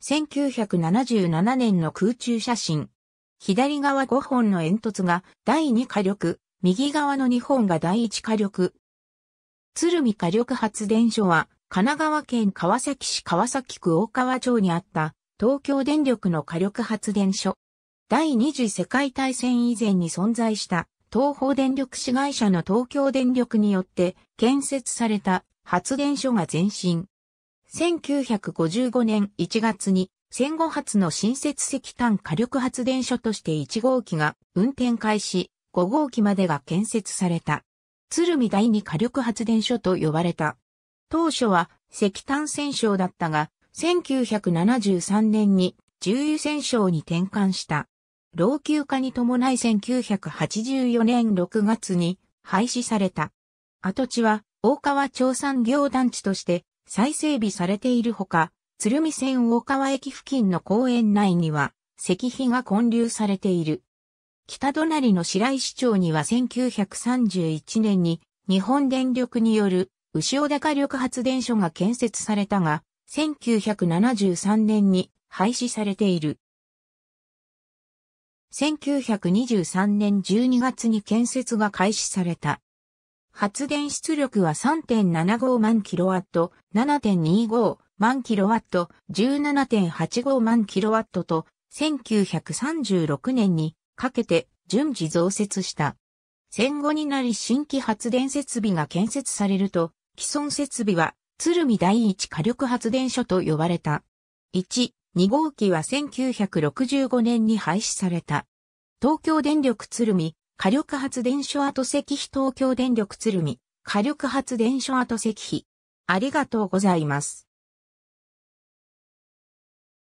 1977年の空中写真。左側5本の煙突が第2火力、右側の2本が第1火力。鶴見火力発電所は、神奈川県川崎市川崎区大川町にあった東京電力の火力発電所。第二次世界大戦以前に存在した東方電力子会社の東京電力によって建設された発電所が前身。1955年1月に戦後初の新設石炭火力発電所として1号機が運転開始、5号機までが建設された。鶴見第二火力発電所と呼ばれた。当初は石炭戦勝だったが、1973年に重油戦勝に転換した。老朽化に伴い1984年6月に廃止された。跡地は大川町産業団地として再整備されているほか、鶴見線大川駅付近の公園内には、石碑が建立されている。北隣の白石町には1931年に日本電力による牛高力発電所が建設されたが、1973年に廃止されている。1923年12月に建設が開始された発電出力は3.75万キロワット、7.25万キロワット、17.85万キロワットと、1936年にかけて順次増設した。戦後になり新規発電設備が建設されると、既存設備は鶴見第一火力発電所と呼ばれた。1、2号機は1965年に廃止された。東京電力鶴見火力発電所跡石碑東京電力鶴見、火力発電所跡石碑。ありがとうございます。